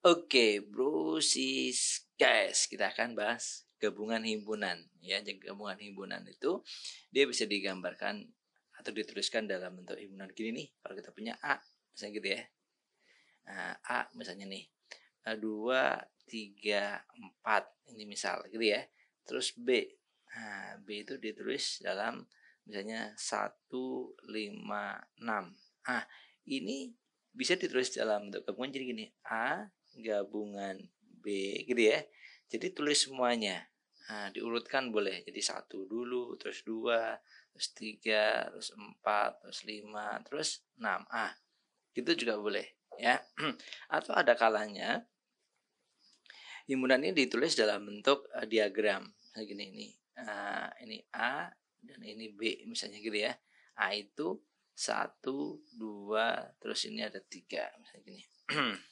Oke, bro, sis, guys, kita akan bahas gabungan himpunan. Ya, gabungan himpunan itu dia bisa digambarkan atau dituliskan dalam bentuk himpunan gini nih. Kalau kita punya A, misalnya gitu ya. Nah, A misalnya nih. dua tiga empat Ini misal gitu ya. Terus B. Nah, B itu ditulis dalam misalnya satu lima enam. Nah, ini bisa ditulis dalam bentuk gabungan jadi gini. A, gabungan B gitu ya. Jadi tulis semuanya. Nah, diurutkan boleh. Jadi satu dulu, terus dua, terus tiga, terus empat, terus lima, terus enam. Ah, Gitu juga boleh ya. Atau ada kalanya himpunan ini ditulis dalam bentuk uh, diagram. Nah, ini. Uh, ini A dan ini B misalnya gitu ya. A itu satu, dua, terus ini ada tiga misalnya gini.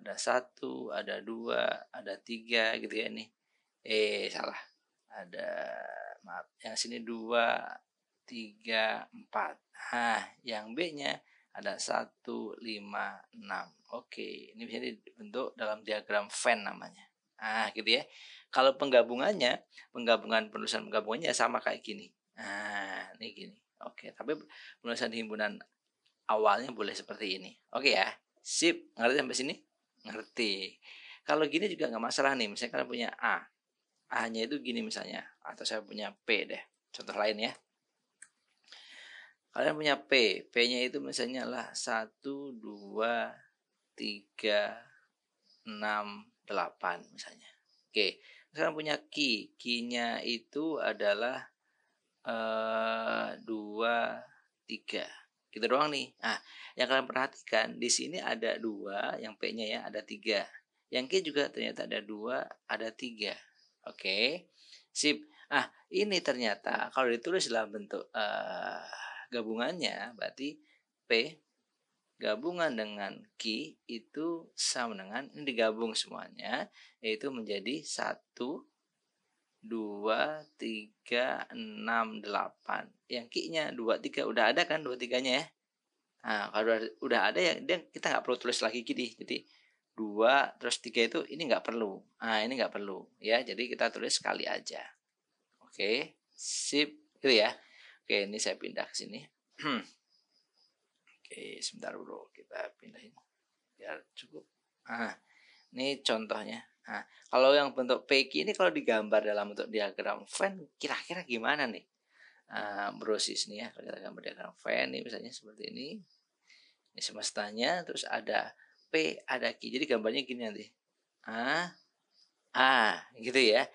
ada satu ada dua ada tiga gitu ya nih eh salah ada maaf yang sini dua tiga empat ah yang b nya ada satu lima enam oke ini bisa dibentuk dalam diagram Venn namanya ah gitu ya kalau penggabungannya penggabungan penulisan penggabungannya sama kayak gini ah ini gini oke tapi penulisan himpunan awalnya boleh seperti ini oke ya sip ngerti sampai sini ngerti. Kalau gini juga nggak masalah nih. Misalnya kalian punya A, A-nya itu gini misalnya, atau saya punya P deh. Contoh lain ya. Kalian punya P, P-nya itu misalnya lah satu dua tiga enam delapan misalnya. Oke, sekarang punya Q, Q-nya itu adalah eh, dua 2, 3. Gitu doang nih. Nah, yang kalian perhatikan di sini ada dua, yang P-nya ya ada tiga. Yang k juga ternyata ada dua, ada tiga. Oke, okay. sip. Ah, ini ternyata kalau ditulis dalam bentuk uh, gabungannya, berarti P gabungan dengan Q itu sama dengan, ini digabung semuanya, yaitu menjadi satu 2, 3, 6, 8. Yang kiknya 2, 3. Udah ada kan 2, 3-nya ya? Nah, kalau udah, ada ya dia, kita nggak perlu tulis lagi gini. Jadi 2 terus 3 itu ini nggak perlu. Nah, ini nggak perlu. ya Jadi kita tulis sekali aja. Oke, sip. Gitu ya. Oke, ini saya pindah ke sini. Oke, sebentar bro. Kita pindahin biar cukup. Nah, ini contohnya. Nah, kalau yang bentuk PQ ini kalau digambar dalam bentuk diagram Venn, kira-kira gimana nih? Uh, ah, brosis nih ya, kalau kita gambar diagram Venn ini misalnya seperti ini. Ini semestanya, terus ada P, ada Q. Jadi gambarnya gini nanti. A, A gitu ya.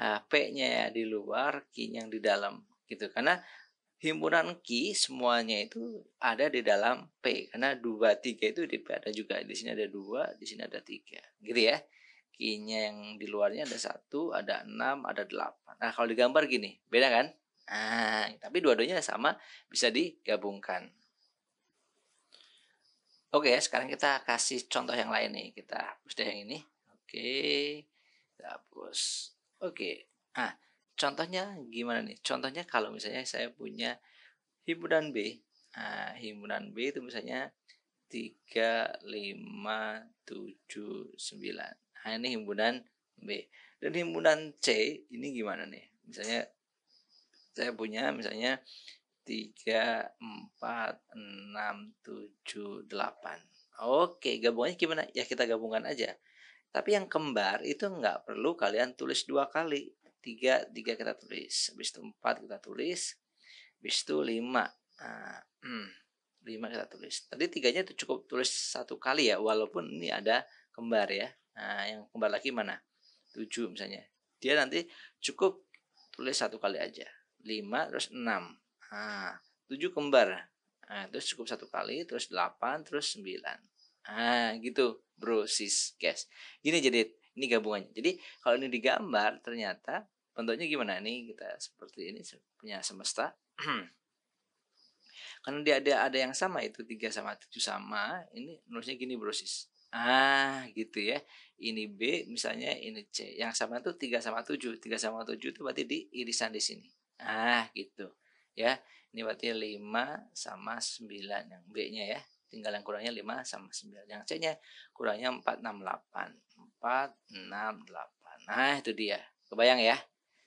Uh, P-nya ya di luar, q yang di dalam gitu. Karena himpunan Q semuanya itu ada di dalam P. Karena 2, 3 itu di P ada juga. Di sini ada 2, di sini ada 3. Gitu ya kakinya yang di luarnya ada satu, ada enam, ada delapan. Nah kalau digambar gini, beda kan? Nah, tapi dua-duanya sama, bisa digabungkan. Oke, sekarang kita kasih contoh yang lain nih. Kita hapus deh yang ini. Oke, kita hapus. Oke, nah, contohnya gimana nih? Contohnya kalau misalnya saya punya himpunan B. Nah, himpunan B itu misalnya 3, 5, 7, 9. Nah, ini himpunan B. Dan himpunan C ini gimana nih? Misalnya saya punya misalnya 3 4 6 7 8. Oke, gabungannya gimana? Ya kita gabungkan aja. Tapi yang kembar itu nggak perlu kalian tulis dua kali. 3 3 kita tulis, habis itu 4 kita tulis, habis itu 5. Nah, hmm, 5 kita tulis. Tadi tiganya itu cukup tulis satu kali ya, walaupun ini ada kembar ya. Nah, yang kembali lagi mana? 7 misalnya. Dia nanti cukup tulis satu kali aja. 5 terus 6. Nah, 7 kembar. Nah, terus cukup satu kali, terus 8, terus 9. ah gitu bro, sis, guys. Gini jadi ini gabungannya. Jadi kalau ini digambar ternyata bentuknya gimana nih? Kita seperti ini punya semesta. Karena dia ada ada yang sama itu 3 sama 7 sama, ini nulisnya gini bro sis. Ah, gitu ya. Ini B misalnya ini C. Yang sama itu tiga sama tujuh tiga sama tujuh itu berarti di irisan di sini. Ah, gitu. Ya. Ini berarti lima sama sembilan yang B-nya ya. Tinggal yang kurangnya lima sama sembilan Yang C-nya kurangnya empat enam delapan empat enam delapan Nah, itu dia. Kebayang ya?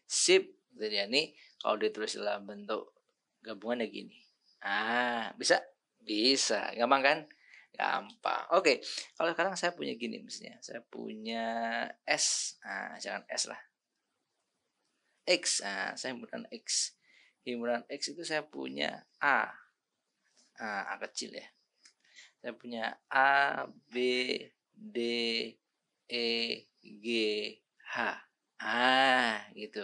Sip. jadi ini kalau ditulis dalam bentuk gabungan ya gini. Ah, bisa? Bisa. Gampang kan? gampang oke kalau sekarang saya punya gini misalnya saya punya s nah, jangan s lah x nah, saya menggunakan x himpunan x itu saya punya a nah, a kecil ya saya punya a b d e g h ah gitu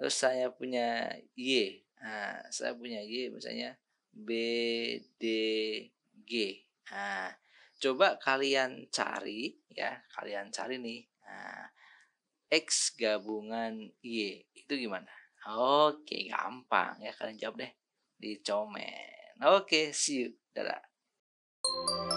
terus saya punya y nah, saya punya y misalnya b d g Nah, coba kalian cari ya, kalian cari nih. Nah, X gabungan Y itu gimana? Oke, gampang ya kalian jawab deh di komen. Oke, see you. Dadah.